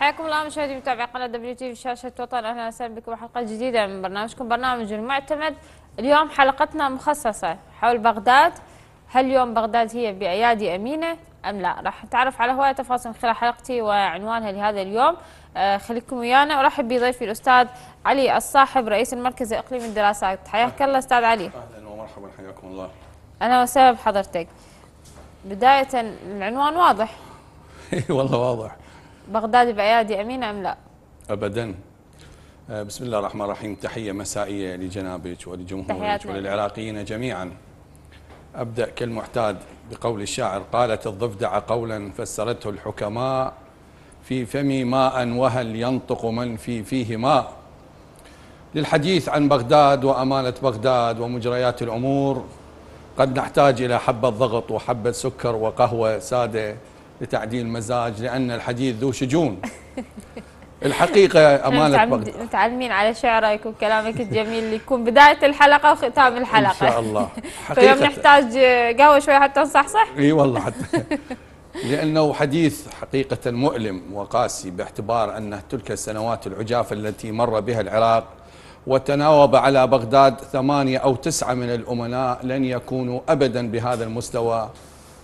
حياكم الله مشاهدي متابعي قناة دبليو تي في شاشة وطن أهلا وسهلا بكم حلقة جديدة من برنامجكم برنامج المعتمد اليوم حلقتنا مخصصة حول بغداد هل يوم بغداد هي بأيادي أمينة أم لا راح نتعرف على هواية تفاصيل خلال حلقتي وعنوانها لهذا اليوم آه، خليكم ويانا ورحب بضيفي الأستاذ علي الصاحب رئيس المركز الإقليمي للدراسات حياك الله أستاذ علي أهلا ومرحبا حياكم الله أهلا وسهلا بحضرتك بداية العنوان واضح والله واضح بغداد بأيادي أمين أم لا؟ أبدا آه، بسم الله الرحمن الرحيم تحية مسائية لجنابك ولجمهورك وللعراقيين جميعا أبدأ كالمعتاد بقول الشاعر قالت الضفدع قولا فسرته الحكماء في فمي ماء وهل ينطق من في فيه ماء للحديث عن بغداد وأمانة بغداد ومجريات الأمور قد نحتاج إلى حبة ضغط وحبة سكر وقهوة سادة لتعديل مزاج لأن الحديث ذو شجون الحقيقة أمانة بغداد متعلمين على شعرك وكلامك الجميل اللي يكون بداية الحلقة وختام الحلقة إن شاء الله طيب، حقيقة فيوم نحتاج قهوة شوية حتى نصحصح إي والله حتى لأنه حديث حقيقة مؤلم وقاسي باعتبار أنه تلك السنوات العجاف التي مر بها العراق وتناوب على بغداد ثمانية أو تسعة من الأمناء لن يكونوا أبدا بهذا المستوى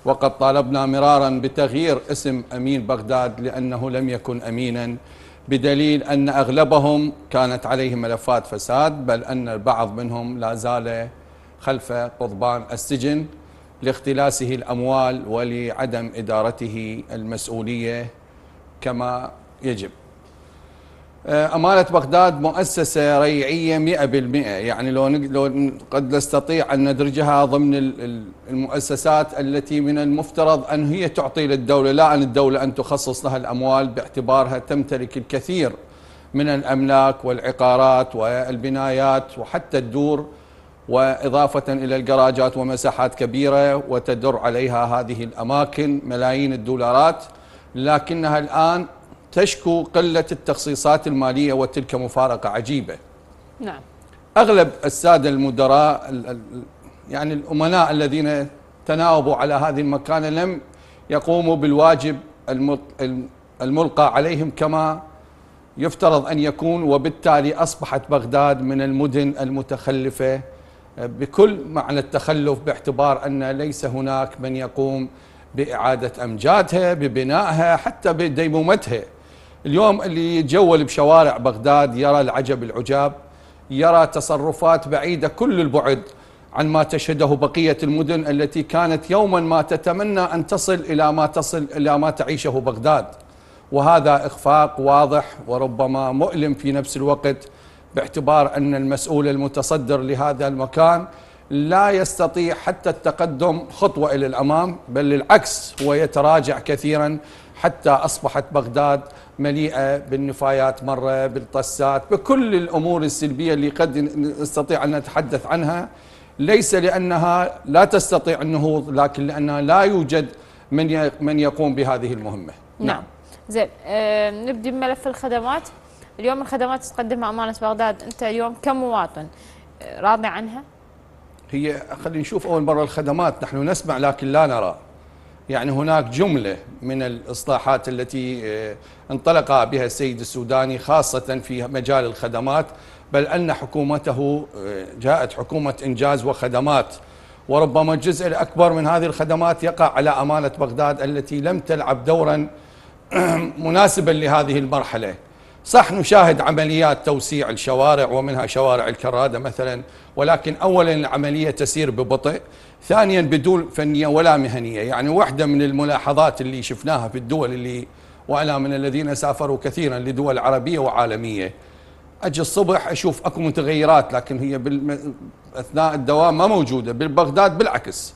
وقد طالبنا مرارا بتغيير اسم أمين بغداد لأنه لم يكن أمينا بدليل أن أغلبهم كانت عليهم ملفات فساد بل أن البعض منهم لا زال خلف قضبان السجن لاختلاسه الأموال ولعدم إدارته المسؤولية كما يجب آه، أمانة بغداد مؤسسة ريعية 100% يعني لو لو قد نستطيع أن ندرجها ضمن المؤسسات التي من المفترض أن هي تعطي للدولة لا أن الدولة أن تخصص لها الأموال باعتبارها تمتلك الكثير من الأملاك والعقارات والبنايات وحتى الدور وإضافة إلى الجراجات ومساحات كبيرة وتدر عليها هذه الأماكن ملايين الدولارات لكنها الآن تشكو قلة التخصيصات المالية وتلك مفارقة عجيبة نعم أغلب السادة المدراء يعني الأمناء الذين تناوبوا على هذه المكانة لم يقوموا بالواجب الملقى عليهم كما يفترض أن يكون وبالتالي أصبحت بغداد من المدن المتخلفة بكل معنى التخلف باعتبار أن ليس هناك من يقوم بإعادة أمجادها ببنائها حتى بديمومتها اليوم اللي يتجول بشوارع بغداد يرى العجب العجاب يرى تصرفات بعيدة كل البعد عن ما تشهده بقية المدن التي كانت يوما ما تتمنى أن تصل إلى ما تصل إلى ما تعيشه بغداد وهذا إخفاق واضح وربما مؤلم في نفس الوقت باعتبار أن المسؤول المتصدر لهذا المكان لا يستطيع حتى التقدم خطوة إلى الأمام بل للعكس هو يتراجع كثيرا حتى أصبحت بغداد مليئه بالنفايات مره بالطسات بكل الامور السلبيه اللي قد نستطيع ان نتحدث عنها ليس لانها لا تستطيع النهوض لكن لانها لا يوجد من من يقوم بهذه المهمه. نعم. نعم. زين أه نبدي بملف الخدمات. اليوم الخدمات تقدمها امانه بغداد، انت اليوم كمواطن راضي عنها؟ هي خلينا نشوف اول مره الخدمات نحن نسمع لكن لا نرى. يعني هناك جملة من الإصلاحات التي آه، انطلق بها السيد السوداني خاصة في مجال الخدمات بل أن حكومته آه، جاءت حكومة إنجاز وخدمات وربما الجزء الأكبر من هذه الخدمات يقع على أمانة بغداد التي لم تلعب دورا مناسبا لهذه المرحلة صح نشاهد عمليات توسيع الشوارع ومنها شوارع الكرادة مثلا ولكن أولا العملية تسير ببطء ثانيا بدون فنية ولا مهنية يعني واحدة من الملاحظات اللي شفناها في الدول اللي وأنا من الذين سافروا كثيرا لدول عربية وعالمية أجي الصبح أشوف أكو متغيرات لكن هي بالم... أثناء الدوام ما موجودة ببغداد بالعكس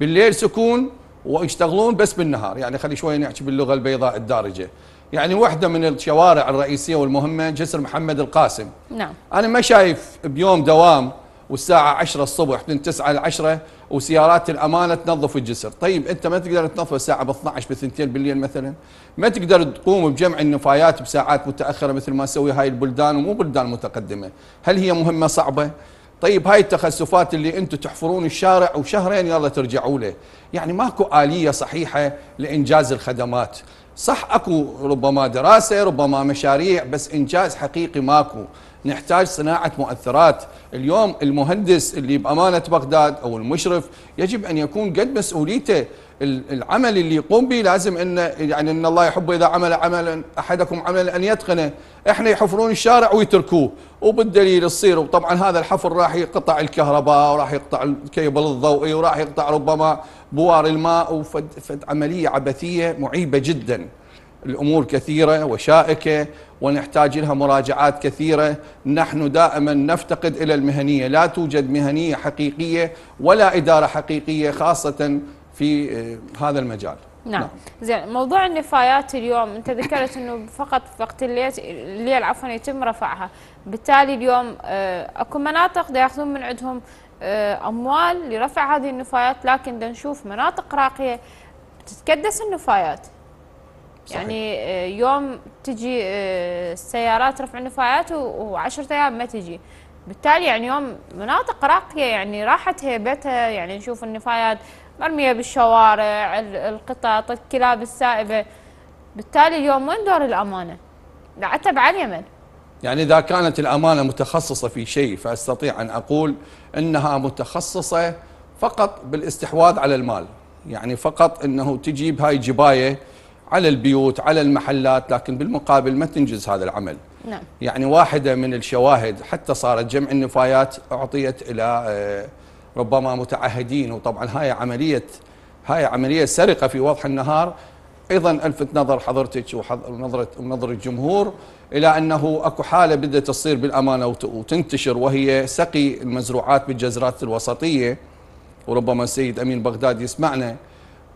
بالليل سكون ويشتغلون بس بالنهار يعني خلي شوية نحكي باللغة البيضاء الدارجة يعني واحدة من الشوارع الرئيسية والمهمة جسر محمد القاسم نعم أنا ما شايف بيوم دوام والساعة 10 الصبح من 9 ل 10 وسيارات الأمانة تنظف الجسر طيب أنت ما تقدر تنظف الساعة ب 12 ب 2 بالليل مثلا ما تقدر تقوم بجمع النفايات بساعات متأخرة مثل ما تسوي هاي البلدان ومو بلدان متقدمة هل هي مهمة صعبة؟ طيب هاي التخسفات اللي انتم تحفرون الشارع وشهرين يلا ترجعوا له يعني ماكو آلية صحيحة لإنجاز الخدمات صح اكو ربما دراسة ربما مشاريع بس إنجاز حقيقي ماكو نحتاج صناعة مؤثرات اليوم المهندس اللي بأمانة بغداد أو المشرف يجب أن يكون قد مسؤوليته العمل اللي يقوم به لازم أن يعني أن الله يحب إذا عمل عملا أحدكم عملا أن يتقنه إحنا يحفرون الشارع ويتركوه وبالدليل تصير وطبعا هذا الحفر راح يقطع الكهرباء وراح يقطع الكيبل الضوئي وراح يقطع ربما بوار الماء وفد عملية عبثية معيبة جداً الامور كثيره وشائكه ونحتاج لها مراجعات كثيرة نحن دائما نفتقد إلى المهنية لا توجد مهنية حقيقية ولا إدارة حقيقية خاصة في آه، هذا المجال نعم, نعم. زين موضوع النفايات اليوم انت ذكرت انه فقط وقت الليل الليل عفوا يتم رفعها بالتالي اليوم آه، اكو مناطق ياخذون من عندهم آه، اموال لرفع هذه النفايات لكن نشوف مناطق راقيه تتكدس النفايات صحيح. يعني آه، يوم تجي السيارات آه، رفع النفايات وعشرة ايام ما تجي بالتالي يعني يوم مناطق راقيه يعني راحت هيبتها يعني نشوف النفايات مرميه بالشوارع القطط الكلاب السائبه بالتالي اليوم وين دور الامانه؟ العتب على اليمن يعني إذا كانت الأمانة متخصصة في شيء فأستطيع أن أقول أنها متخصصة فقط بالاستحواذ على المال يعني فقط أنه تجيب هاي جباية على البيوت على المحلات لكن بالمقابل ما تنجز هذا العمل نعم. يعني واحدة من الشواهد حتى صارت جمع النفايات أعطيت إلى آه، ربما متعهدين وطبعا هاي عملية هاي عملية سرقة في وضح النهار أيضا ألفت نظر حضرتك ونظرة نظر الجمهور إلى أنه أكو حالة بدأت تصير بالأمانة وتنتشر وهي سقي المزروعات بالجزرات الوسطية وربما السيد أمين بغداد يسمعنا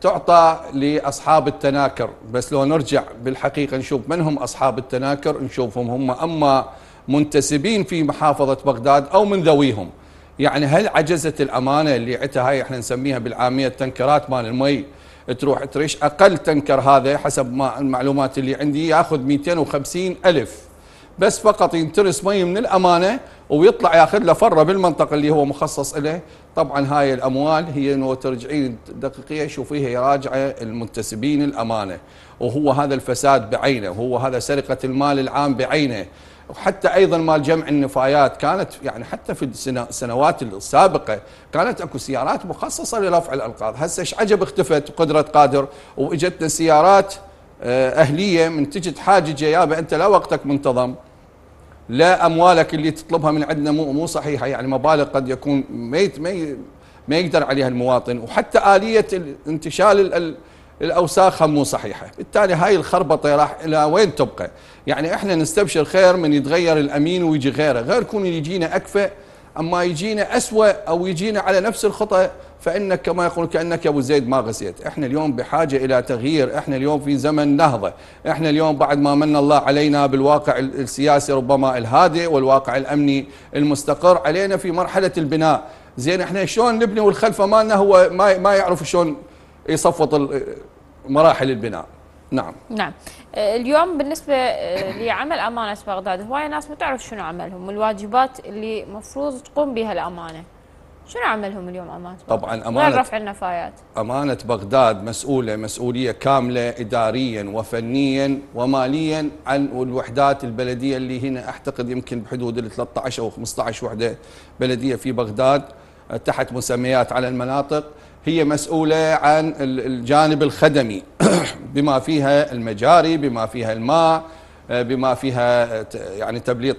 تعطى لأصحاب التناكر بس لو نرجع بالحقيقة نشوف من هم أصحاب التناكر نشوفهم هم أما منتسبين في محافظة بغداد أو من ذويهم يعني هل عجزت الأمانة اللي عتها هاي احنا نسميها بالعامية التنكرات مال المي تروح تريش أقل تنكر هذا حسب ما المعلومات اللي عندي ياخذ 250 ألف بس فقط ينترس مي من الامانه ويطلع ياخذ له فره بالمنطقه اللي هو مخصص له طبعا هاي الاموال هي انه ترجعين دقيقيه شوفيها راجعه المنتسبين الامانه وهو هذا الفساد بعينه وهو هذا سرقه المال العام بعينه وحتى ايضا مال جمع النفايات كانت يعني حتى في السنوات السابقه كانت اكو سيارات مخصصه لرفع الالقاض، هسه ايش عجب اختفت قدره قادر واجتنا سيارات آه، اهليه من تجد حاججه يابا انت لا وقتك منتظم لا اموالك اللي تطلبها من عندنا مو مو صحيحه يعني مبالغ قد يكون ما ما يقدر عليها المواطن وحتى اليه انتشال الاوساخ هم مو صحيحه بالتالي هاي الخربطه راح الى وين تبقى يعني احنا نستبشر خير من يتغير الامين ويجي غيره غير يكون يجينا اكفأ اما يجينا اسوأ او يجينا على نفس الخطأ فإنك كما يقول كأنك أبو زيد ما غسيت إحنا اليوم بحاجة إلى تغيير إحنا اليوم في زمن نهضة إحنا اليوم بعد ما من الله علينا بالواقع السياسي ربما الهادئ والواقع الأمني المستقر علينا في مرحلة البناء زين إحنا شلون نبني والخلفة مالنا هو ما, ما يعرف شلون يصفط مراحل البناء نعم نعم اليوم بالنسبة آه، لعمل أمانة بغداد هواي ناس ما تعرف شنو عملهم والواجبات اللي مفروض تقوم بها الأمانة شنو عملهم اليوم امانه طبعا امانه وين رفع النفايات امانه بغداد مسؤوله مسؤوليه كامله اداريا وفنيا وماليا عن الوحدات البلديه اللي هنا اعتقد يمكن بحدود ال 13 او 15 وحده بلديه في بغداد آه، تحت مسميات على المناطق هي مسؤوله عن الجانب الخدمي بما فيها المجاري بما فيها الماء آه، بما فيها يعني تبليط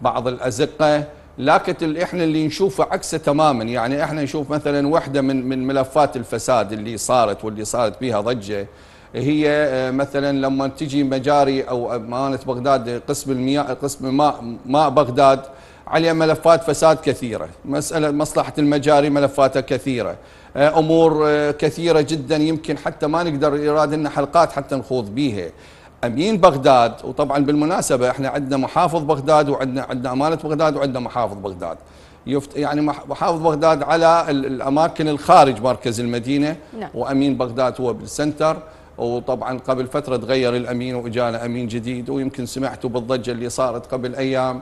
بعض الازقه لكن اللي احنا اللي نشوفه عكسه تماما يعني احنا نشوف مثلا واحده من من ملفات الفساد اللي صارت واللي صارت بها ضجه هي آه، مثلا لما تجي مجاري او امانه بغداد قسم المياه قسم ماء ماء بغداد عليه ملفات فساد كثيره، مساله مصلحه المجاري ملفاتها كثيره، آه، امور آه، كثيره جدا يمكن حتى ما نقدر يراد لنا حلقات حتى نخوض بيها. امين بغداد وطبعا بالمناسبه احنا عندنا محافظ بغداد وعندنا عندنا امانه بغداد وعندنا محافظ بغداد يفت يعني محافظ بغداد على الاماكن الخارج مركز المدينه نعم. وامين بغداد هو بالسنتر وطبعا قبل فتره تغير الامين واجانا امين جديد ويمكن سمعتوا بالضجه اللي صارت قبل ايام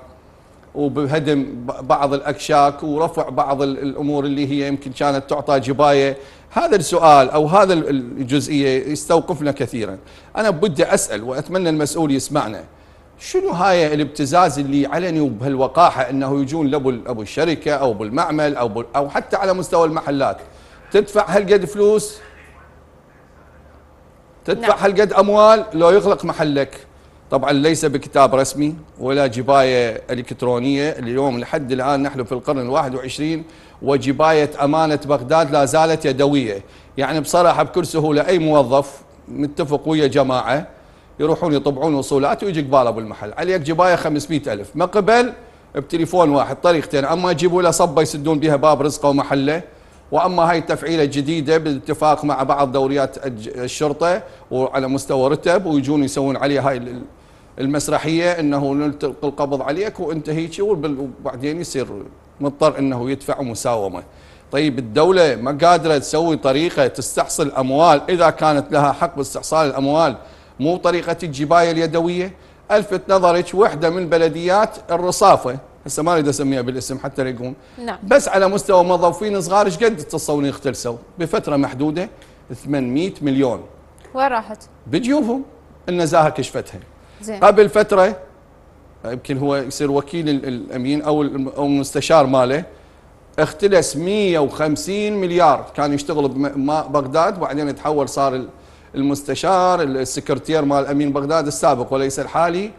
وبهدم بعض الاكشاك ورفع بعض الامور اللي هي يمكن كانت تعطى جبايه هذا السؤال أو هذا الجزئية يستوقفنا كثيرا أنا بدي أسأل وأتمنى المسؤول يسمعنا شنو هاي الابتزاز اللي علني وبهالوقاحة أنه يجون لأبو أبو الشركة أو أبو المعمل أو, أو حتى على مستوى المحلات تدفع هالقد فلوس تدفع نعم. هالقد أموال لو يغلق محلك طبعا ليس بكتاب رسمي ولا جباية إلكترونية اليوم لحد الآن نحن في القرن الواحد 21 وجباية أمانة بغداد لا زالت يدوية يعني بصراحة بكل سهولة أي موظف متفق ويا جماعة يروحون يطبعون وصولات ويجي قباله بالمحل عليك جباية 500 ألف ما قبل بتليفون واحد طريقتين أما يجيبوا له صبة يسدون بها باب رزقه ومحله واما هاي التفعيله الجديده بالاتفاق مع بعض دوريات الشرطه وعلى مستوى رتب ويجون يسوون عليها هاي المسرحيه انه نلتقي القبض عليك وانت هيك وبعدين يصير مضطر انه يدفع مساومه. طيب الدوله ما قادره تسوي طريقه تستحصل اموال اذا كانت لها حق باستحصال الاموال مو طريقه الجبايه اليدويه؟ الفت نظرك وحده من بلديات الرصافه هسه ما اريد اسميها بالاسم حتى لا يقوم نعم. بس على مستوى موظفين صغار ايش قد تتصورين اختلسوا بفتره محدوده 800 مليون وين راحت؟ بجيوبهم النزاهه كشفتها زين. قبل فتره يمكن هو يصير وكيل الامين او المستشار ماله اختلس 150 مليار كان يشتغل ببغداد وبعدين تحول صار المستشار السكرتير مال امين بغداد السابق وليس الحالي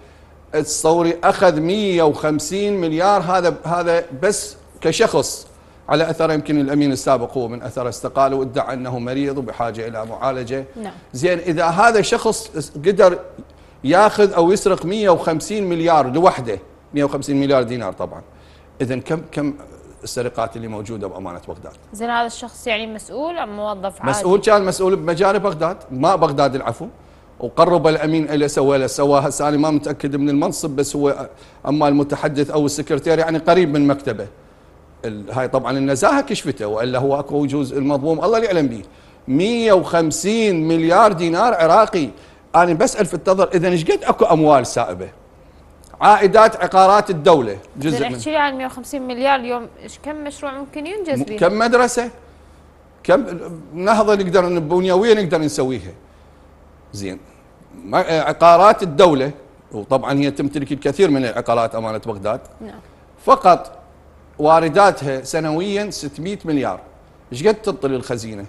تصوري اخذ 150 مليار هذا هذا بس كشخص على اثر يمكن الامين السابق هو من اثر استقال وادعى انه مريض وبحاجه الى معالجه نعم. زين اذا هذا شخص قدر ياخذ او يسرق 150 مليار لوحده 150 مليار دينار طبعا اذا كم كم السرقات اللي موجوده بامانه بغداد زين هذا الشخص يعني مسؤول ام موظف عادي مسؤول كان مسؤول بمجال بغداد ما بغداد العفو وقرب الامين الى سوى له سوى هسه انا ما متاكد من المنصب بس هو اما المتحدث او السكرتير يعني قريب من مكتبه هاي طبعا النزاهه كشفته والا هو اكو يجوز المظلوم الله اللي يعلم به 150 مليار دينار عراقي انا بسال في التضر اذا ايش قد اكو اموال سائبه عائدات عقارات الدوله جزء من نحكي عن 150 مليار اليوم ايش كم مشروع ممكن ينجز به كم مدرسه كم نهضه نقدر بنيويه نقدر نسويها زين عقارات الدوله وطبعا هي تمتلك الكثير من العقارات امانه بغداد نعم فقط وارداتها سنويا 600 مليار ايش قد تعطي للخزينه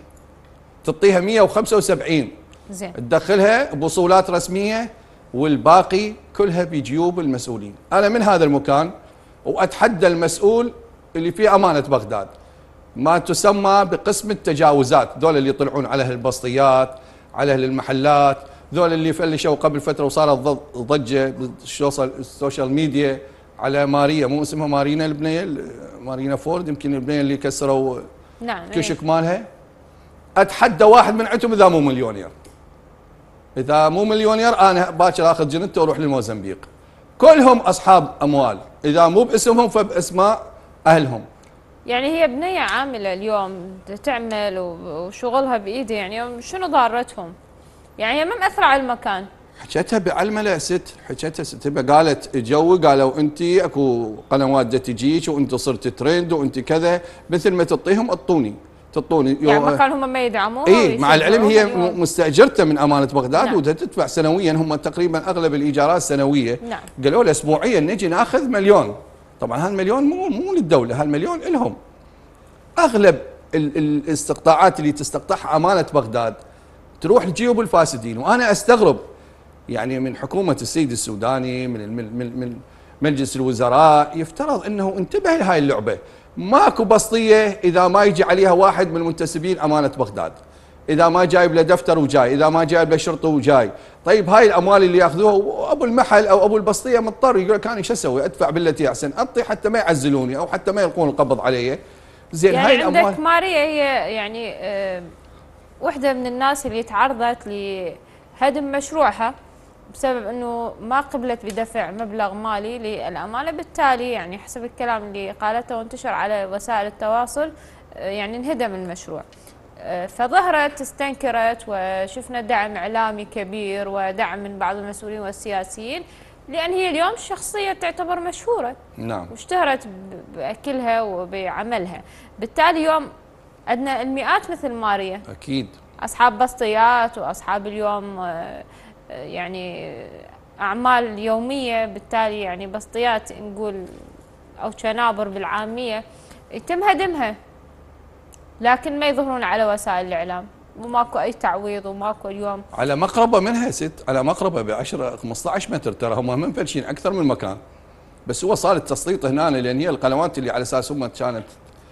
تعطيها 175 زين تدخلها بوصولات رسميه والباقي كلها بجيوب المسؤولين انا من هذا المكان واتحدى المسؤول اللي في امانه بغداد ما تسمى بقسم التجاوزات ذول اللي يطلعون على اهل البسطيات على اهل المحلات ذول اللي فلشوا قبل فتره وصارت ضجه بالسوشيال ميديا على ماريا مو اسمها مارينا البنيه مارينا فورد يمكن البنيه اللي كسروا نعم كشك إيه. مالها اتحدى واحد من عندهم اذا مو مليونير اذا مو مليونير انا باكر اخذ جنته واروح للموزمبيق كلهم اصحاب اموال اذا مو باسمهم فباسماء اهلهم يعني هي بنية عاملة اليوم تعمل وشغلها بإيدها يعني شنو ضارتهم؟ يعني هي ما مأثرة على المكان حكتها بعلملة ست حكتها ست قالت جو قالوا انت اكو قنوات تجيك وانت صرت ترند وانت كذا مثل ما تعطيهم اعطوني تعطوني يعني ما كان هم ما يدعموها اي مع العلم هي مستاجرته من امانه بغداد نعم. وتدفع سنويا هم تقريبا اغلب الايجارات سنويه نعم. قالوا له اسبوعيا نجي ناخذ مليون طبعا هالمليون مو مو للدوله هالمليون لهم اغلب الاستقطاعات اللي تستقطعها امانه بغداد تروح لجيوب الفاسدين وانا استغرب يعني من حكومه السيد السوداني من من من مجلس الوزراء يفترض انه انتبه لهاي اللعبه ماكو بسطية إذا ما يجي عليها واحد من منتسبين أمانة بغداد إذا ما جايب له دفتر وجاي إذا ما جايب له شرطة وجاي طيب هاي الأموال اللي يأخذوها أبو المحل أو أبو البسطية مضطر يقول لك أنا شو أسوي أدفع بالتي أحسن أعطي حتى ما يعزلوني أو حتى ما يلقون القبض علي زين يعني هاي الأموال عندك ماريا هي يعني أه وحدة من الناس اللي تعرضت لهدم مشروعها بسبب انه ما قبلت بدفع مبلغ مالي للامانه بالتالي يعني حسب الكلام اللي قالته وانتشر على وسائل التواصل آه، يعني انهدم المشروع آه، فظهرت استنكرت وشفنا دعم اعلامي كبير ودعم من بعض المسؤولين والسياسيين لان هي اليوم شخصيه تعتبر مشهوره نعم واشتهرت باكلها وبعملها بالتالي يوم عندنا المئات مثل ماريا اكيد اصحاب بسطيات واصحاب اليوم آه، يعني أعمال يومية بالتالي يعني بسطيات نقول أو شنابر بالعامية يتم هدمها لكن ما يظهرون على وسائل الإعلام وماكو اي تعويض وماكو اليوم على مقربه منها ست على مقربه ب 10 15 متر ترى هم منفلشين اكثر من مكان بس هو صار التسليط هنا لان هي القنوات اللي على اساس هم كانت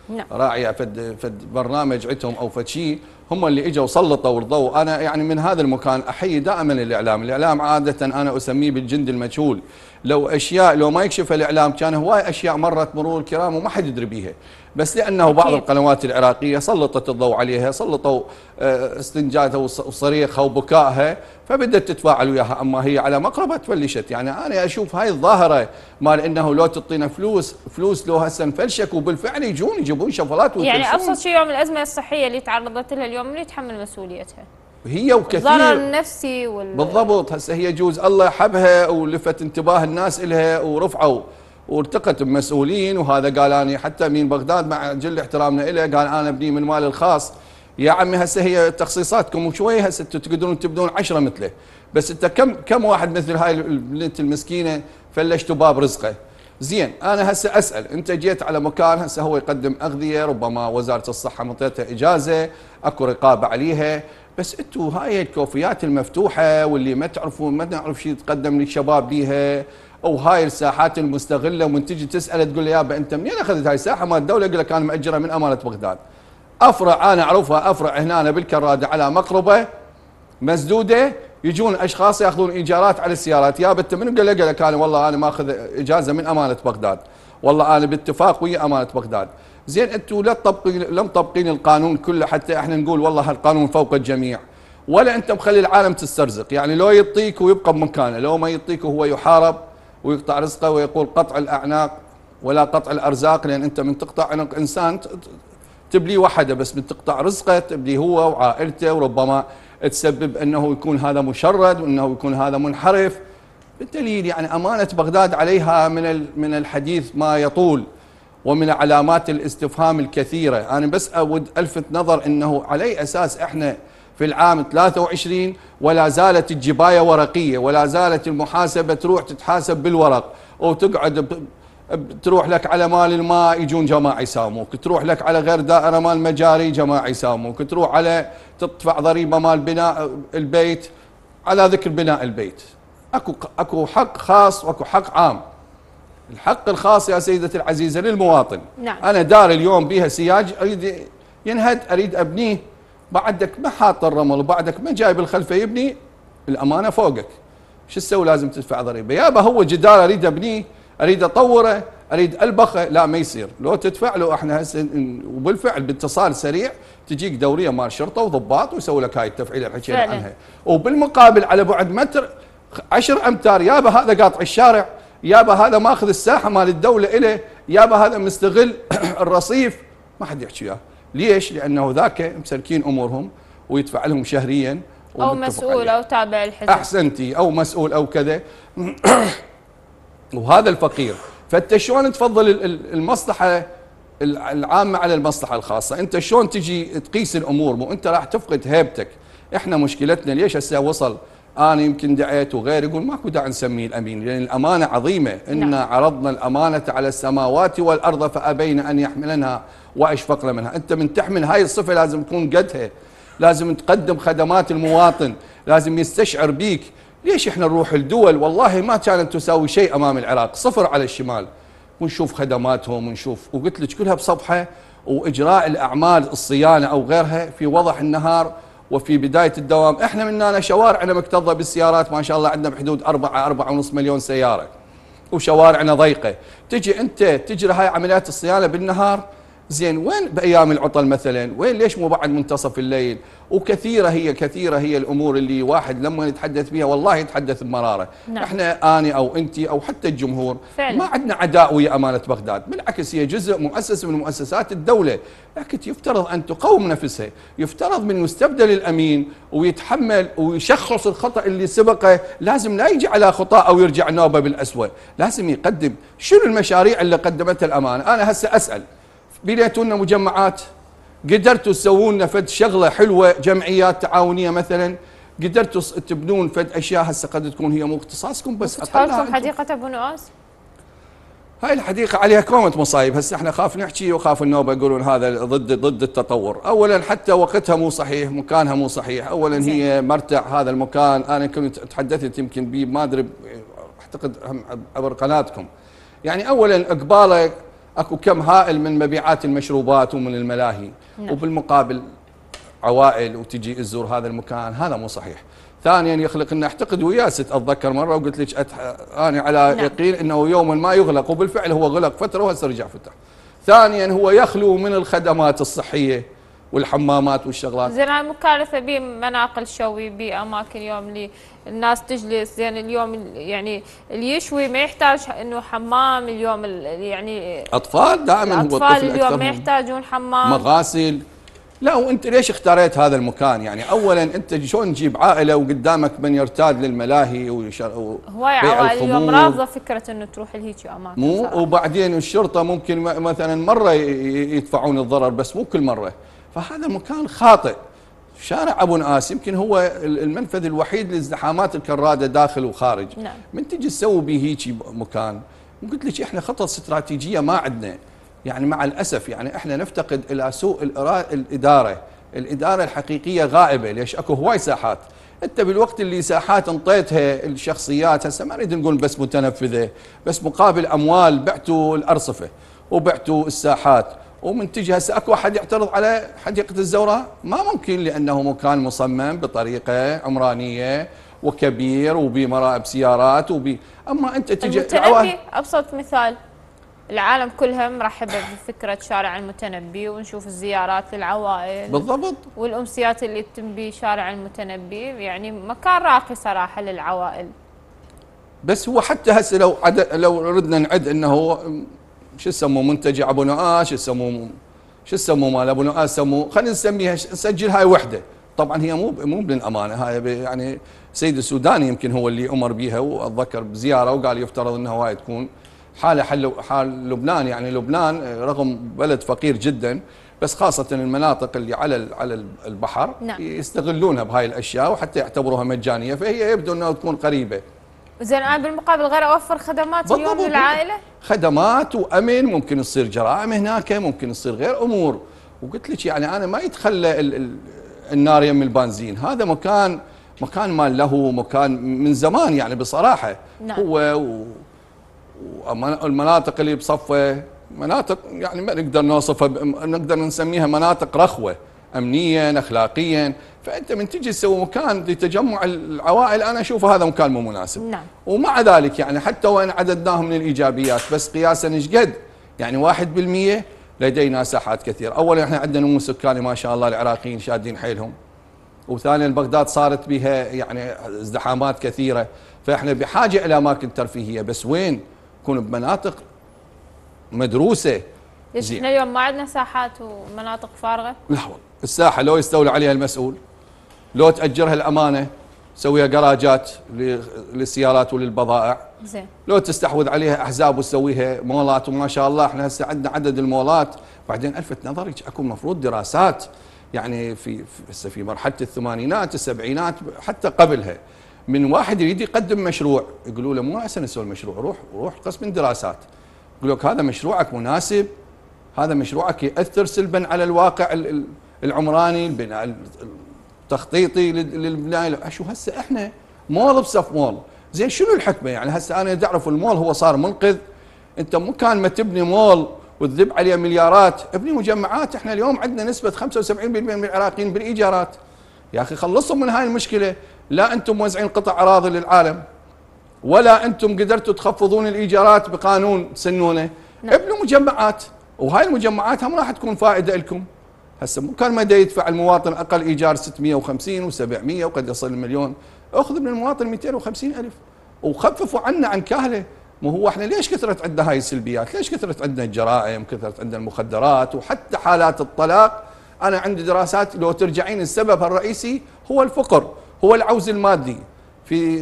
نعم. راعيه فد فد برنامج عندهم او فد شيء هم اللي اجوا وسلطوا الضوء انا يعني من هذا المكان احيي دائما الاعلام، الاعلام عاده انا اسميه بالجند المجهول، لو اشياء لو ما يكشف الاعلام كان هواي اشياء مرت مرور الكرام وما حد يدري بيها، بس لأنه بعض القنوات العراقية سلطت الضوء عليها سلطوا آه، استنجادها وصريخها وبكائها فبدت تتفاعل وياها أما هي على مقربة تفلشت يعني أنا أشوف هاي الظاهرة مال أنه لو تعطينا فلوس فلوس لو هسه نفلشك وبالفعل يجون يجيبون شفرات يعني أبسط شيء يوم الأزمة الصحية اللي تعرضت لها اليوم من يتحمل مسؤوليتها هي وكثير الضرر النفسي وال... بالضبط هسه هي جوز الله حبها ولفت انتباه الناس إلها ورفعوا والتقت بمسؤولين وهذا قال أنا حتى من بغداد مع جل احترامنا له قال أنا ابني من مال الخاص يا عمي هسه هي تخصيصاتكم وشوي هسه تقدرون تبدون عشرة مثله بس انت كم كم واحد مثل هاي البنت المسكينه فلشتوا باب رزقه زين انا هسه اسال انت جيت على مكان هسه هو يقدم اغذيه ربما وزاره الصحه مطيتها اجازه اكو رقابه عليها بس انتوا هاي الكوفيات المفتوحه واللي ما تعرفون ما نعرف شو يتقدم للشباب بيها وهاي الساحات المستغله ومن تجي تسال تقول له يابا انت منين اخذت هاي الساحه مال الدوله يقول لك انا ماجرها من امانه بغداد افرع انا اعرفها افرع هنا أنا بالكراده على مقربه مسدوده يجون اشخاص ياخذون ايجارات على السيارات يابا انت من قال لك انا والله انا ماخذ اجازه من امانه بغداد والله انا باتفاق ويا امانه بغداد زين انتم لا تطبقين لا مطبقين القانون كله حتى احنا نقول والله القانون فوق الجميع ولا انت مخلي العالم تسترزق يعني لو يطيك ويبقى بمكانه لو ما يطيك وهو يحارب ويقطع رزقه ويقول قطع الأعناق ولا قطع الأرزاق لأن أنت من تقطع عنق إنسان تبلي وحده بس من تقطع رزقه تبلي هو وعائلته وربما تسبب أنه يكون هذا مشرد وأنه يكون هذا منحرف بالدليل يعني أمانة بغداد عليها من من الحديث ما يطول ومن علامات الاستفهام الكثيرة أنا بس أود ألفت نظر أنه على أساس إحنا في العام 23 ولا زالت الجباية ورقية ولا زالت المحاسبة تروح تتحاسب بالورق وتقعد تروح لك على مال الماء يجون جماعة يساموك تروح لك على غير دائرة مال مجاري جماعة يساموك تروح على تدفع ضريبة مال بناء البيت على ذكر بناء البيت اكو اكو حق خاص واكو حق عام الحق الخاص يا سيدتي العزيزه للمواطن نعم. انا دار اليوم بها سياج اريد ينهد اريد ابنيه بعدك ما حاط الرمل وبعدك ما جايب الخلفه يبني الامانه فوقك شو تسوي لازم تدفع ضريبه يابا هو جدار اريد ابنيه اريد اطوره اريد البخه لا ما يصير لو تدفع له احنا هسه وبالفعل باتصال سريع تجيك دوريه مال شرطه وضباط ويسوي لك هاي التفعيله اللي حكينا عنها وبالمقابل على بعد متر 10 امتار يابا هذا قاطع الشارع يابا هذا ماخذ الساحه مال الدوله اله يابا هذا مستغل الرصيف ما حد يحكي وياه ليش؟ لأنه ذاك مسلكين أمورهم ويدفع لهم شهريا أو مسؤول أو تابع الحزب أحسنتي أو مسؤول أو كذا وهذا الفقير فأنت شلون تفضل المصلحة العامة على المصلحة الخاصة أنت شلون تجي تقيس الأمور مو أنت راح تفقد هيبتك إحنا مشكلتنا ليش هسه وصل انا يمكن دعيت وغير يقول ماكو داعي نسميه الامين لان الامانه عظيمه انا نعم. عرضنا الامانه على السماوات والارض فابين ان يحملنها واشفقن منها انت من تحمل هاي الصفه لازم تكون قدها لازم تقدم خدمات المواطن لازم يستشعر بيك ليش احنا نروح الدول والله ما كانت تساوي شيء امام العراق صفر على الشمال ونشوف خدماتهم ونشوف وقلت لك كلها بصفحه واجراء الاعمال الصيانه او غيرها في وضح النهار وفي بداية الدوام احنا مننا شوارعنا مكتظة بالسيارات ما شاء الله عندنا بحدود أربعة أربعة ونص مليون سيارة وشوارعنا ضيقة تجي أنت تجري هاي عمليات الصيانة بالنهار زين وين بايام العطل مثلا وين ليش مو بعد منتصف الليل وكثيره هي كثيره هي الامور اللي واحد لما يتحدث بها والله يتحدث بمراره نعم. احنا انا او انت او حتى الجمهور فعلا. ما عندنا عداء ويا امانه بغداد بالعكس هي جزء مؤسس من مؤسسات الدوله لكن يفترض ان تقوم نفسها يفترض من مستبدل الامين ويتحمل ويشخص الخطا اللي سبقه لازم لا يجي على خطا او يرجع نوبه بالاسوء لازم يقدم شنو المشاريع اللي قدمتها الامانه انا هسه اسال بديتوا لنا مجمعات قدرتوا تسوون لنا فد شغله حلوه جمعيات تعاونيه مثلا قدرتوا تبنون فد اشياء هسه قد تكون هي مو اختصاصكم بس اقلها حديقه ابو نواس هاي الحديقة عليها كومة مصايب هسه احنا خاف نحكي وخاف النوبة يقولون هذا ضد ضد التطور، أولا حتى وقتها مو صحيح، مكانها مو صحيح، أولا زي. هي مرتع هذا المكان، أنا كنت تحدثت يمكن بيه ما أدري أعتقد عبر قناتكم. يعني أولا قباله اكو كم هائل من مبيعات المشروبات ومن الملاهي نعم. وبالمقابل عوائل وتجي تزور هذا المكان هذا مو صحيح ثانيا يخلق لنا اعتقد وياس اتذكر مره وقلت لك أتح... انا على نعم. يقين انه يوما ما يغلق وبالفعل هو غلق فتره وهسه رجع فتح ثانيا هو يخلو من الخدمات الصحيه والحمامات والشغلات زين هاي مو كارثه بمناقل شوي باماكن يوم اللي الناس تجلس زين اليوم يعني اللي يشوي ما يحتاج انه حمام اليوم يعني اطفال دائما هو الطفل اليوم ما يحتاجون حمام مغاسل لا وانت ليش اختاريت هذا المكان يعني اولا انت شلون تجيب عائله وقدامك من يرتاد للملاهي و هواي عوائل اليوم رافضه فكره انه تروح لهيك اماكن مو صراحة. وبعدين الشرطه ممكن مثلا مره يدفعون الضرر بس مو كل مره فهذا مكان خاطئ شارع ابو ناس يمكن هو المنفذ الوحيد لازدحامات الكراده داخل وخارج نعم. من تجي تسوي به هيك مكان قلت لك احنا خطط استراتيجيه ما عندنا يعني مع الاسف يعني احنا نفتقد الى سوء الاداره الاداره الحقيقيه غائبه ليش اكو هواي ساحات انت بالوقت اللي ساحات انطيتها الشخصيات هسه ما نريد نقول بس متنفذه بس مقابل اموال بعتوا الارصفه وبعتوا الساحات ومن تجي هسه اكو احد يعترض على حديقه الزوراء ما ممكن لانه مكان مصمم بطريقه عمرانيه وكبير وبمرائب سيارات وبي اما انت تجي المتنبي ابسط مثال العالم كلها مرحبة بفكرة شارع المتنبي ونشوف الزيارات للعوائل بالضبط والأمسيات اللي تتم بشارع المتنبي يعني مكان راقي صراحة للعوائل بس هو حتى هسه لو عد... لو ردنا نعد انه شو يسموه منتجع ابو نعاس شو سموه شو يسموه مال ابو نعاس سموه خلينا نسميها نسجل هاي وحده طبعا هي مو مو بالامانه هاي يعني السيد السوداني يمكن هو اللي امر بيها واتذكر بزياره وقال يفترض انها هاي تكون حاله حل حال لبنان يعني لبنان رغم بلد فقير جدا بس خاصة المناطق اللي على على البحر نعم. يستغلونها بهاي الاشياء وحتى يعتبروها مجانية فهي يبدو انها تكون قريبة زين انا بالمقابل غير اوفر خدمات اليوم للعائله؟ خدمات وامن ممكن يصير جرائم هناك ممكن يصير غير امور وقلت لك يعني انا ما يتخلى ال ال النار يم البنزين هذا مكان مكان مال له مكان من زمان يعني بصراحه نعم. هو والمناطق اللي بصفه مناطق يعني ما نقدر نوصفها نقدر نسميها مناطق رخوه امنيا اخلاقيا فانت من تجي تسوي مكان لتجمع العوائل انا اشوف هذا مكان مو مناسب نعم. ومع ذلك يعني حتى وان عددناه من الايجابيات بس قياسا ايش قد يعني 1% لدينا ساحات كثيره اولا احنا عندنا نمو سكاني ما شاء الله العراقيين شادين حيلهم وثانيا بغداد صارت بها يعني ازدحامات كثيره فاحنا بحاجه الى اماكن ترفيهيه بس وين يكون بمناطق مدروسه ليش احنا اليوم ما عندنا ساحات ومناطق فارغه لا والله الساحه لو يستولى عليها المسؤول لو تاجرها الامانه تسويها جراجات للسيارات وللبضائع زين لو تستحوذ عليها احزاب وتسويها مولات وما شاء الله احنا هسه عندنا عدد المولات بعدين الفت نظري اكو المفروض دراسات يعني في هسه في مرحله الثمانينات السبعينات حتى قبلها من واحد يريد يقدم مشروع يقولوا له مو أحسن نسوي المشروع روح روح قسم الدراسات يقول لك هذا مشروعك مناسب هذا مشروعك ياثر سلبا على الواقع العمراني البناء تخطيطي للبنايه شو هسه احنا مول بصف مول زين شنو الحكمه يعني هسه انا تعرف المول هو صار منقذ انت مو كان ما تبني مول وتذب عليه مليارات ابني مجمعات احنا اليوم عندنا نسبه 75% من العراقيين بالايجارات يا اخي خلصهم من هاي المشكله لا انتم موزعين قطع اراضي للعالم ولا انتم قدرتوا تخفضون الايجارات بقانون تسنونه نعم. ابنوا مجمعات وهاي المجمعات هم راح تكون فائده لكم هسه كان ما يدفع المواطن اقل ايجار 650 و700 وقد يصل المليون اخذ من المواطن 250 الف وخففوا عنا عن كاهله مو هو احنا ليش كثرت عندنا هاي السلبيات؟ ليش كثرت عندنا الجرائم؟ كثرت عندنا المخدرات وحتى حالات الطلاق انا عندي دراسات لو ترجعين السبب الرئيسي هو الفقر، هو العوز المادي. في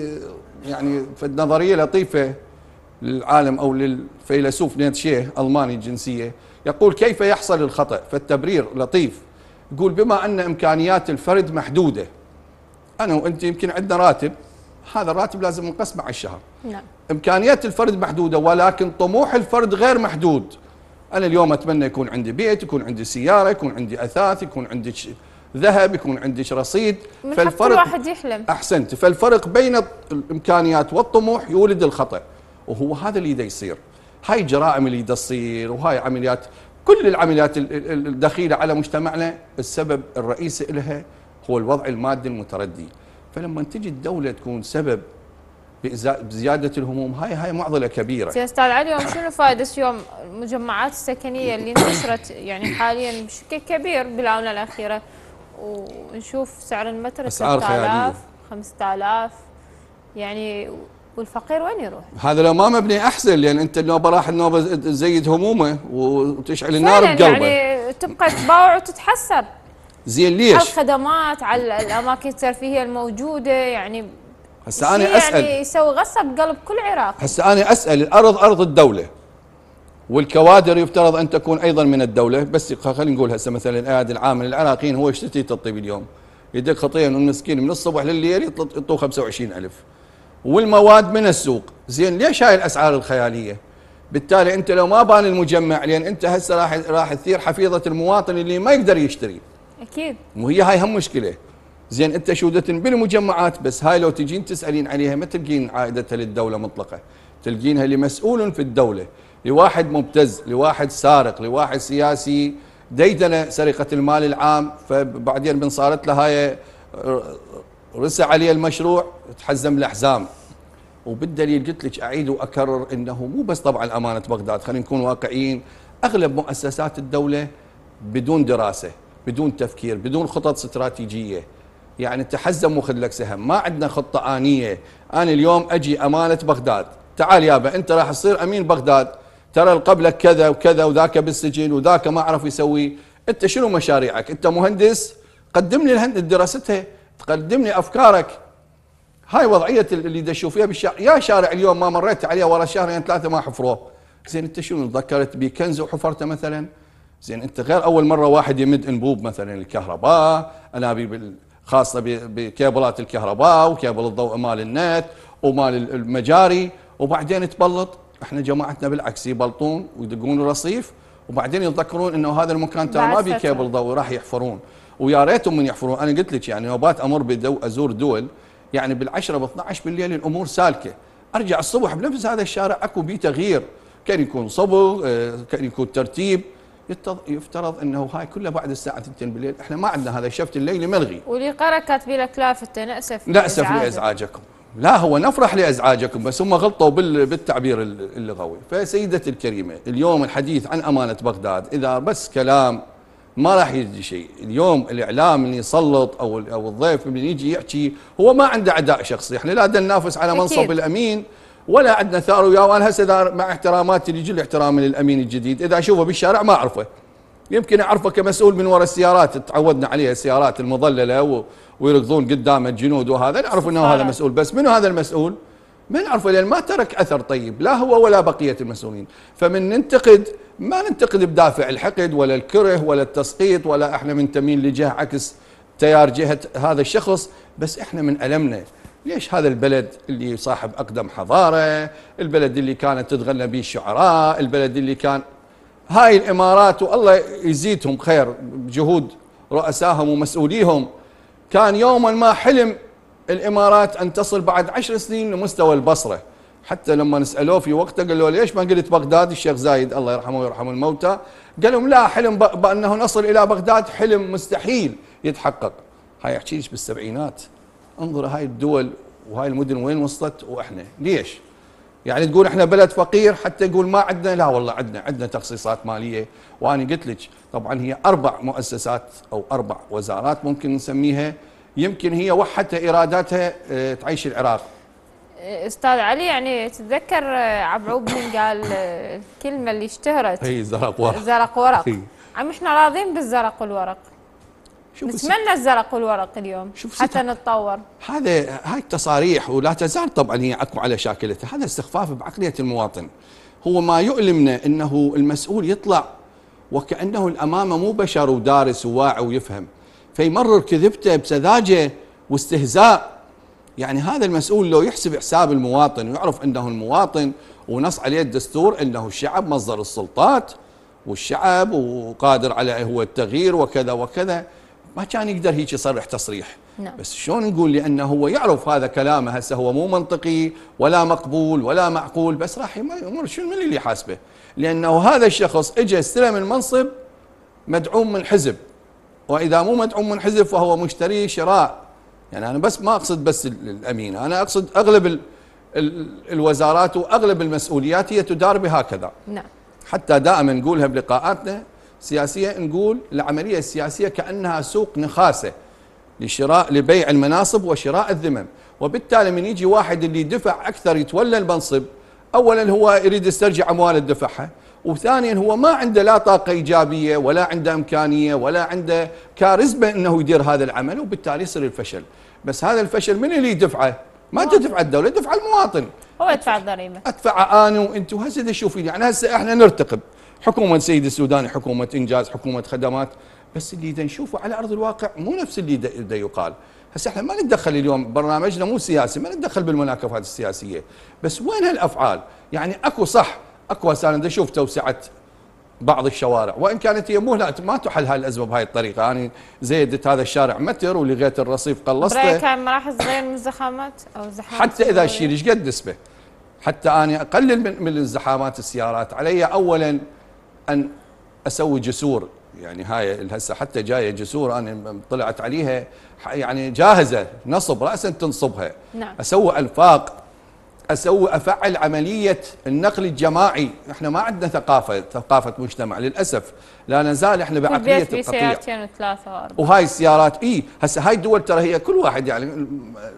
يعني في النظريه لطيفه للعالم او للفيلسوف نيتشيه الماني الجنسيه يقول كيف يحصل الخطأ فالتبرير لطيف يقول بما أن إمكانيات الفرد محدودة أنا وأنت يمكن عندنا راتب هذا الراتب لازم نقسمه على الشهر نعم. إمكانيات الفرد محدودة ولكن طموح الفرد غير محدود أنا اليوم أتمنى يكون عندي بيت يكون عندي سيارة يكون عندي أثاث يكون عندي ذهب يكون عندك رصيد فالفرق واحد يحلم احسنت فالفرق بين الامكانيات والطموح يولد الخطا وهو هذا اللي يصير هاي الجرائم اللي تصير وهاي عمليات كل العمليات الدخيلة على مجتمعنا السبب الرئيسي لها هو الوضع المادي المتردي فلما تجي الدولة تكون سبب بزيادة الهموم هاي هاي معضلة كبيرة سي أستاذ علي شنو فائدة اليوم المجمعات السكنية اللي انتشرت يعني حاليا بشكل كبير بالآونة الأخيرة ونشوف سعر المتر 3000 5000 يعني والفقير وين يروح؟ هذا لو ما مبني احسن لان انت النوبه راح النوبه تزيد همومه وتشعل النار بقلبه يعني تبقى تباوع وتتحسر زين ليش؟ على الخدمات على الاماكن الترفيهيه الموجوده يعني هسه انا يعني اسال يعني يسوي غصه بقلب كل عراقي هسه انا اسال الارض ارض الدوله والكوادر يفترض ان تكون ايضا من الدوله بس خلينا نقول هسه مثلا القائد العام للعراقيين هو ايش تطيب اليوم؟ يدق خطيه انه المسكين من الصبح لليل يطلب يعطوه 25000 والمواد من السوق زين ليش هاي الاسعار الخياليه بالتالي انت لو ما بان المجمع لان انت هسه راح راح تثير حفيظه المواطن اللي ما يقدر يشتري اكيد مو هي هاي هم مشكله زين انت شودة بالمجمعات بس هاي لو تجين تسالين عليها ما تلقين عائدتها للدوله مطلقه تلقينها لمسؤول في الدوله لواحد مبتز لواحد سارق لواحد سياسي ديدنه سرقه المال العام فبعدين بنصارت له هاي آه، ورسى علي المشروع تحزم الاحزام وبالدليل قلت لك اعيد واكرر انه مو بس طبعا امانه بغداد خلينا نكون واقعيين اغلب مؤسسات الدوله بدون دراسه بدون تفكير بدون خطط استراتيجيه يعني تحزم وخذ لك سهم ما عندنا خطه انيه انا اليوم اجي امانه بغداد تعال يابا انت راح تصير امين بغداد ترى قبلك كذا وكذا وذاك بالسجن وذاك ما عرف يسوي انت شنو مشاريعك انت مهندس قدم لي الهند دراستها تقدم لي افكارك هاي وضعيه اللي دشوا فيها بالشارع يا شارع اليوم ما مريت عليه ورا شهرين ثلاثه ما حفروه زين انت شنو تذكرت بكنز كنز وحفرته مثلا زين انت غير اول مره واحد يمد انبوب مثلا الكهرباء انابيب خاصه بكيبلات الكهرباء وكيبل الضوء مال النت ومال المجاري وبعدين تبلط احنا جماعتنا بالعكس يبلطون ويدقون الرصيف وبعدين يتذكرون انه هذا المكان ترى ما بيه كيبل ضوء راح يحفرون ويا ريتهم من يحفرون انا قلت لك يعني نوبات امر بدو ازور دول يعني بالعشرة ب 12 بالليل الامور سالكه ارجع الصبح بنفس هذا الشارع اكو بيه تغيير كان يكون صبغ آه، كان يكون ترتيب يفترض انه هاي كلها بعد الساعه 2 بالليل احنا ما عندنا هذا الشفت الليلي ملغي قرا كاتبين لك لافته ناسف ناسف لازعاجكم لا هو نفرح لازعاجكم بس هم غلطوا بالتعبير اللغوي فسيدتي الكريمه اليوم الحديث عن امانه بغداد اذا بس كلام ما راح يجي شيء اليوم الاعلام اللي يسلط او او الضيف اللي يجي يحكي هو ما عنده عداء شخصي احنا لا ننافس على منصب الامين ولا عندنا ثار وياه وانا هسه مع احتراماتي اللي يجي احترامي للامين الجديد اذا اشوفه بالشارع ما اعرفه يمكن اعرفه كمسؤول من وراء السيارات تعودنا عليها السيارات المظلله ويركضون قدامه الجنود وهذا نعرف انه هذا مسؤول بس منو هذا المسؤول؟ ما نعرفه لان ما ترك اثر طيب لا هو ولا بقيه المسؤولين فمن ننتقد ما ننتقد بدافع الحقد ولا الكره ولا التسقيط ولا احنا منتمين لجهه عكس تيار جهه هذا الشخص بس احنا من المنا ليش هذا البلد اللي صاحب اقدم حضاره البلد اللي كانت تتغنى به الشعراء البلد اللي كان هاي الامارات والله يزيدهم خير بجهود رؤسائهم ومسؤوليهم كان يوما ما حلم الامارات ان تصل بعد عشر سنين لمستوى البصره حتى لما نسالوه في وقته قالوا ليش ما قلت بغداد الشيخ زايد الله يرحمه ويرحم الموتى قال لهم لا حلم بانه نصل الى بغداد حلم مستحيل يتحقق هاي احكي لك بالسبعينات انظر هاي الدول وهاي المدن وين وصلت واحنا ليش يعني تقول احنا بلد فقير حتى يقول ما عندنا لا والله عندنا عندنا تخصيصات ماليه وانا قلت لك طبعا هي اربع مؤسسات او اربع وزارات ممكن نسميها يمكن هي وحتى إراداتها آه، تعيش العراق آه، استاذ علي يعني تتذكر آه، عبعوب من قال الكلمه اللي اشتهرت اي زرق ورق زرق ورق عم احنا راضين بالزرق والورق نتمنى الزرق والورق اليوم حتى نتطور هذا هاي التصاريح ولا تزال طبعا هي اكو على شاكلتها هذا استخفاف بعقليه المواطن هو ما يؤلمنا انه المسؤول يطلع وكانه الامامه مو بشر ودارس وواعي ويفهم فيمرر كذبته بسذاجه واستهزاء يعني هذا المسؤول لو يحسب حساب المواطن ويعرف انه المواطن ونص عليه الدستور انه الشعب مصدر السلطات والشعب وقادر على هو التغيير وكذا وكذا ما كان يقدر هيك يصرح تصريح نعم. بس شلون نقول لانه هو يعرف هذا كلامه هسه هو مو منطقي ولا مقبول ولا معقول بس راح يمر شنو من اللي يحاسبه لانه هذا الشخص اجى استلم المنصب مدعوم من حزب واذا مو من منحزف فهو مشتري شراء يعني انا بس ما اقصد بس الامين انا اقصد اغلب الـ الـ الوزارات واغلب المسؤوليات هي تدار بهكذا نعم حتى دائما نقولها بلقاءاتنا سياسيه نقول العمليه السياسيه كانها سوق نخاسه لشراء لبيع المناصب وشراء الذمم وبالتالي من يجي واحد اللي دفع اكثر يتولى المنصب اولا هو يريد يسترجع اموال الدفعها وثانيا هو ما عنده لا طاقه ايجابيه ولا عنده امكانيه ولا عنده كاريزما انه يدير هذا العمل وبالتالي يصير الفشل بس هذا الفشل من اللي يدفعه ما تدفع الدوله تدفع المواطن هو يدفع الضريبه ادفع انا وانت وهسه تشوفين يعني هسه احنا نرتقب حكومه سيد السوداني حكومه انجاز حكومه خدمات بس اللي دا نشوفه على ارض الواقع مو نفس اللي دا, دا يقال هسه احنا ما نتدخل اليوم برنامجنا مو سياسي ما نتدخل بالمناكفات السياسيه بس وين هالافعال يعني اكو صح اكو هسه اشوف توسعه بعض الشوارع وان كانت هي مو لا ما تحل هاي الازمه بهاي الطريقه انا يعني زيدت هذا الشارع متر ولغيت الرصيف قلصته برايك كان مراحل صغيره من الزخامات او الزحامات حتى اذا الشيء ايش قد نسبه حتى انا اقلل من من الزحامات السيارات علي اولا ان اسوي جسور يعني هاي هسه حتى جايه جسور انا طلعت عليها يعني جاهزه نصب راسا تنصبها نعم. اسوي انفاق اسوي افعل عمليه النقل الجماعي احنا ما عندنا ثقافه ثقافه مجتمع للاسف لا نزال احنا بعقليه القطيع سيارتين وثلاثه واربعه وهاي السيارات اي هسه هاي الدول ترى هي كل واحد يعني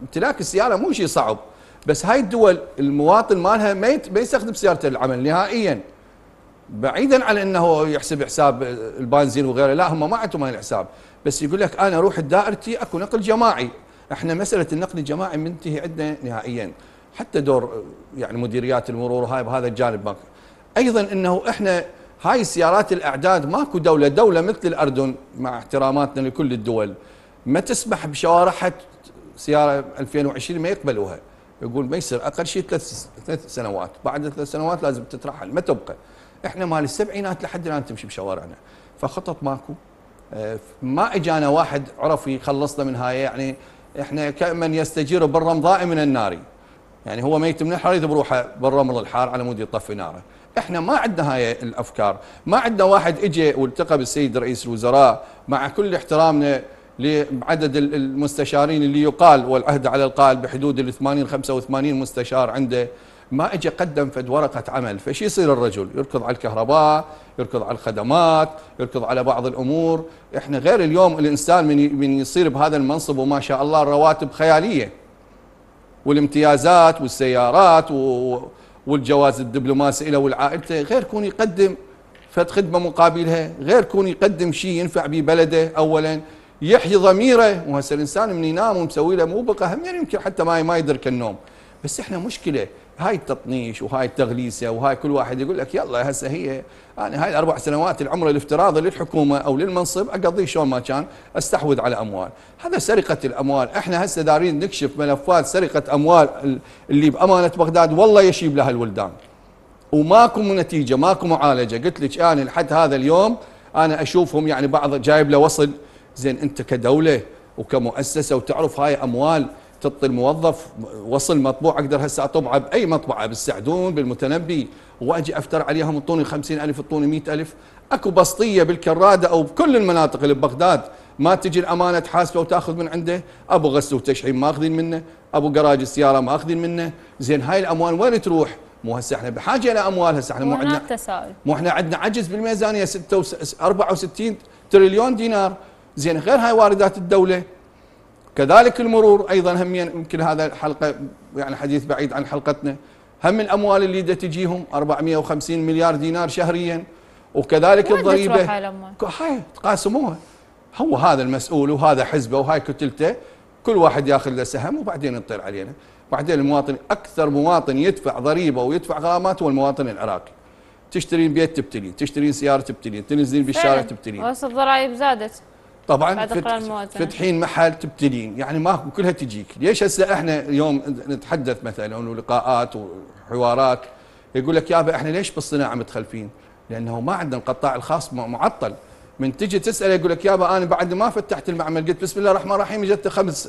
امتلاك السياره مو شيء صعب بس هاي الدول المواطن مالها ما يستخدم سيارته للعمل نهائيا بعيدا عن انه يحسب حساب البنزين وغيره لا هم ما عندهم هاي الحساب بس يقول لك انا اروح دائرتي اكو نقل جماعي احنا مساله النقل الجماعي منتهي عندنا نهائيا حتى دور يعني مديريات المرور وهاي بهذا الجانب ماكو ايضا انه احنا هاي السيارات الاعداد ماكو دوله دوله مثل الاردن مع احتراماتنا لكل الدول ما تسمح بشوارعها سياره 2020 ما يقبلوها يقول ما يصير اقل شيء ثلاث ثلاث سنوات بعد ثلاث سنوات لازم تترحل ما تبقى احنا مال السبعينات لحد الان تمشي بشوارعنا فخطط ماكو آه، ما اجانا واحد عرف يخلصنا من هاي يعني احنا كمن يستجير بالرمضاء من النار يعني هو ميت من الحر يذب روحه بالرمل الحار على مود يطفي ناره احنا ما عندنا هاي الافكار ما عندنا واحد اجى والتقى بالسيد رئيس الوزراء مع كل احترامنا لعدد المستشارين اللي يقال والعهد على القال بحدود ال 80 85 مستشار عنده ما اجى قدم فد ورقه عمل فشي يصير الرجل يركض على الكهرباء يركض على الخدمات يركض على بعض الامور احنا غير اليوم الانسان من يصير بهذا المنصب وما شاء الله الرواتب خياليه والامتيازات والسيارات و... والجواز الدبلوماسي له والعائلته غير كون يقدم فد خدمه مقابلها غير كون يقدم شيء ينفع به بلده اولا يحيي ضميره وهسه الانسان من ينام ومسوي له مو بقى هم يعني يمكن حتى ما ما يدرك النوم بس احنا مشكله هاي التطنيش وهاي التغليسه وهاي كل واحد يقول لك يلا هسه هي انا يعني هاي الاربع سنوات العمر الافتراضي للحكومه او للمنصب اقضيه شلون ما كان استحوذ على اموال، هذا سرقه الاموال، احنا هسه دارين نكشف ملفات سرقه اموال اللي بامانه بغداد والله يشيب لها الولدان. وماكو نتيجه، ماكو معالجه، قلت لك انا لحد هذا اليوم انا اشوفهم يعني بعض جايب له وصل زين انت كدوله وكمؤسسه وتعرف هاي اموال تعطي الموظف وصل مطبوع اقدر هسه اطبعه باي مطبعه بالسعدون بالمتنبي واجي افتر عليهم اعطوني 50000 اعطوني 100000 اكو بسطيه بالكراده او بكل المناطق اللي ببغداد ما تجي الامانه تحاسبه وتاخذ من عنده ابو غسل وتشحيم ماخذين منه ابو جراج السياره ماخذين منه زين هاي الاموال وين تروح مو هسه احنا بحاجه الى اموال هسه احنا مو عندنا مو احنا عندنا عجز بالميزانيه 64 تريليون دينار زين غير هاي واردات الدوله كذلك المرور ايضا هم يعني يمكن هذا حلقه يعني حديث بعيد عن حلقتنا هم الاموال اللي دا تجيهم 450 مليار دينار شهريا وكذلك الضريبه هاي تقاسموها هو هذا المسؤول وهذا حزبه وهاي كتلته كل واحد ياخذ له سهم وبعدين يطير علينا بعدين المواطن اكثر مواطن يدفع ضريبه ويدفع غرامات هو المواطن العراقي تشترين بيت تبتلين تشترين سياره تبتلين تنزلين بالشارع تبتلين بس الضرائب زادت طبعا فتحين محل تبتلين يعني ماكو كلها تجيك ليش هسه احنا اليوم نتحدث مثلا ولقاءات وحوارات يقول لك يابا احنا ليش بالصناعه متخلفين لانه ما عندنا القطاع الخاص معطل من تجي تساله يقول لك يابا انا بعد ما فتحت المعمل قلت بسم الله الرحمن الرحيم اجت خمس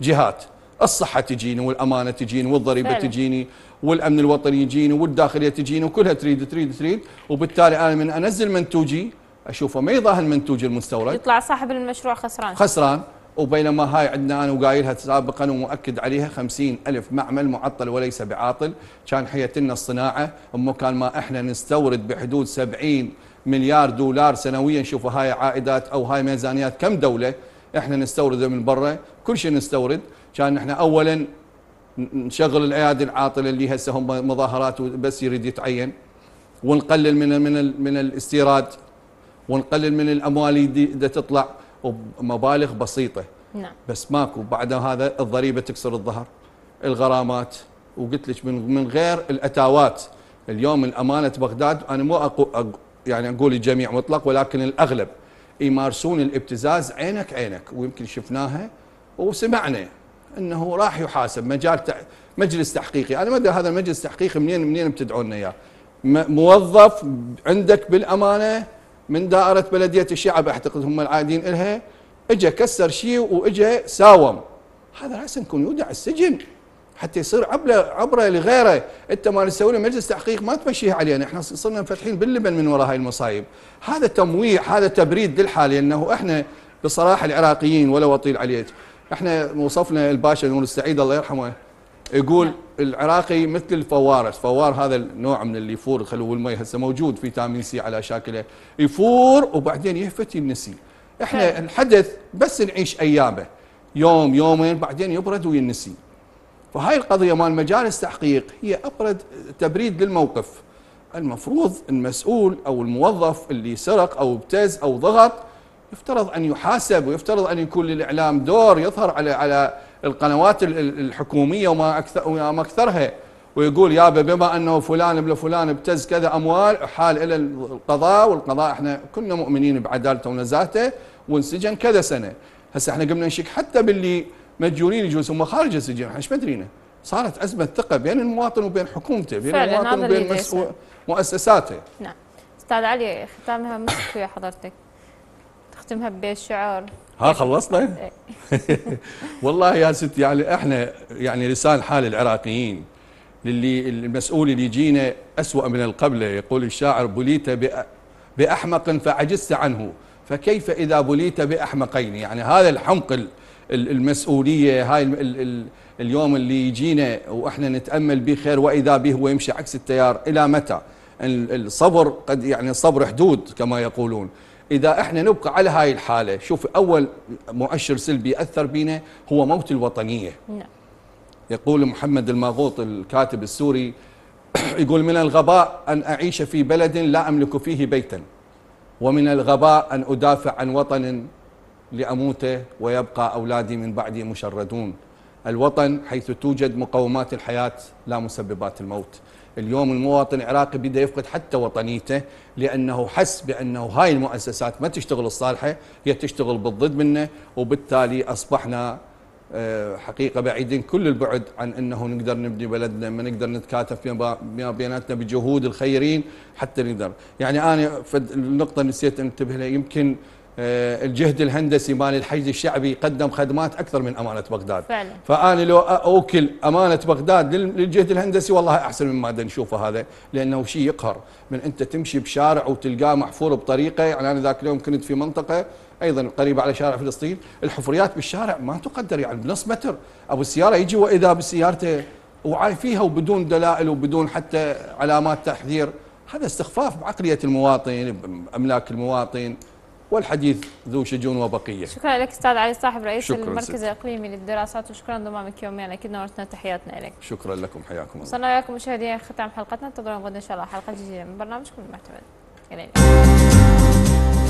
جهات الصحه تجيني والامانه تجيني والضريبه تجيني والامن الوطني يجيني والداخليه تجيني وكلها تريد تريد تريد وبالتالي انا من انزل منتوجي اشوفه ما يضاهي المنتوج المستورد يطلع صاحب المشروع خسران خسران وبينما هاي عندنا انا وقايلها سابقا ومؤكد عليها 50 ألف معمل معطل وليس بعاطل كان حيتنا الصناعة مكان ما احنا نستورد بحدود 70 مليار دولار سنويا شوفوا هاي عائدات أو هاي ميزانيات كم دولة احنا نستورده من برا كل شيء نستورد كان احنا اولا نشغل الايادي العاطله اللي هسه هم مظاهرات بس يريد يتعين ونقلل من من من الاستيراد ونقلل من الاموال اللي تطلع ومبالغ بسيطه نعم بس ماكو بعد هذا الضريبه تكسر الظهر الغرامات وقلت لك من من غير الاتاوات اليوم الامانه بغداد انا مو أقو يعني اقول الجميع مطلق ولكن الاغلب يمارسون الابتزاز عينك عينك ويمكن شفناها وسمعنا انه راح يحاسب مجال تع... مجلس تحقيقي انا ما ادري هذا المجلس التحقيقي منين منين بتدعونا اياه موظف عندك بالامانه من دائرة بلدية الشعب أعتقد هم العادين إلها إجا كسر شيء وإجا ساوم هذا رأسا يكون يودع السجن حتى يصير عبرة عبرة لغيره أنت ما تسوي له مجلس تحقيق ما تمشيه علينا إحنا صرنا مفتحين باللبن من وراء هاي المصايب هذا تمويع هذا تبريد للحال لأنه إحنا بصراحة العراقيين ولا وطيل عليك إحنا وصفنا الباشا نور السعيد الله يرحمه يقول العراقي مثل الفوارس فوار هذا النوع من اللي يفور خلوه المي هسه موجود فيتامين سي على شاكله يفور وبعدين يهفت ينسي احنا الحدث بس نعيش ايامه يوم يومين بعدين يبرد وينسي فهاي القضية مال مجالس تحقيق هي أبرد تبريد للموقف المفروض المسؤول أو الموظف اللي سرق أو ابتز أو ضغط يفترض أن يحاسب ويفترض أن يكون للإعلام دور يظهر على على القنوات الحكومية وما, أكثر وما أكثرها ويقول يابا بما أنه فلان ابن فلان ابتز كذا أموال حال إلى القضاء والقضاء إحنا كنا مؤمنين بعدالته ونزاهته وانسجن كذا سنة هسه إحنا قمنا نشك حتى باللي مجورين يجوز هم خارج السجن احنا ايش مدرينا صارت أزمة ثقة بين المواطن وبين حكومته بين المواطن وبين مؤسساته نعم أستاذ علي ختامها مسك ويا حضرتك تختمها بشعار ها خلصنا؟ طيب. والله يا ست يعني احنا يعني لسان حال العراقيين للي المسؤول اللي يجينا أسوأ من القبلة يقول الشاعر بليت بأحمق فعجزت عنه فكيف إذا بليت بأحمقين يعني هذا الحمق المسؤولية هاي الـ الـ اليوم اللي يجينا وإحنا نتأمل به خير وإذا به هو يمشي عكس التيار إلى متى الصبر قد يعني الصبر حدود كما يقولون اذا احنا نبقى على هاي الحاله شوف اول مؤشر سلبي اثر بينا هو موت الوطنيه نعم. يقول محمد الماغوط الكاتب السوري يقول من الغباء ان اعيش في بلد لا املك فيه بيتا ومن الغباء ان ادافع عن وطن لاموت ويبقى اولادي من بعدي مشردون الوطن حيث توجد مقومات الحياه لا مسببات الموت اليوم المواطن العراقي بدا يفقد حتى وطنيته لانه حس بانه هاي المؤسسات ما تشتغل الصالحه هي تشتغل بالضد منه وبالتالي اصبحنا آه، حقيقه بعيدين كل البعد عن انه نقدر نبني بلدنا ما نقدر نتكاتف ما بيناتنا بجهود الخيرين حتى نقدر يعني انا النقطه نسيت انتبه لها يمكن آه، الجهد الهندسي مال الحشد الشعبي قدم خدمات اكثر من امانه بغداد فعلا. فانا لو اوكل امانه بغداد للجهد الهندسي والله احسن مما نشوفه هذا لانه شيء يقهر من انت تمشي بشارع وتلقاه محفور بطريقه يعني انا ذاك اليوم كنت في منطقه ايضا قريبه على شارع فلسطين الحفريات بالشارع ما تقدر يعني بنص متر ابو السياره يجي واذا بسيارته وعاي فيها وبدون دلائل وبدون حتى علامات تحذير هذا استخفاف بعقليه المواطن باملاك المواطن والحديث ذو شجون وبقية شكرا لك أستاذ علي صاحب رئيس المركز ست. الإقليمي للدراسات وشكرا ضمامك يوميا أكيد نورتنا تحياتنا لك. شكرا لكم حياكم الله وصلنا إليكم مشاهدينا ختام حلقتنا انتظرونا غدا إن شاء الله حلقة جديدة من برنامجكم المعتمد الى اللقاء.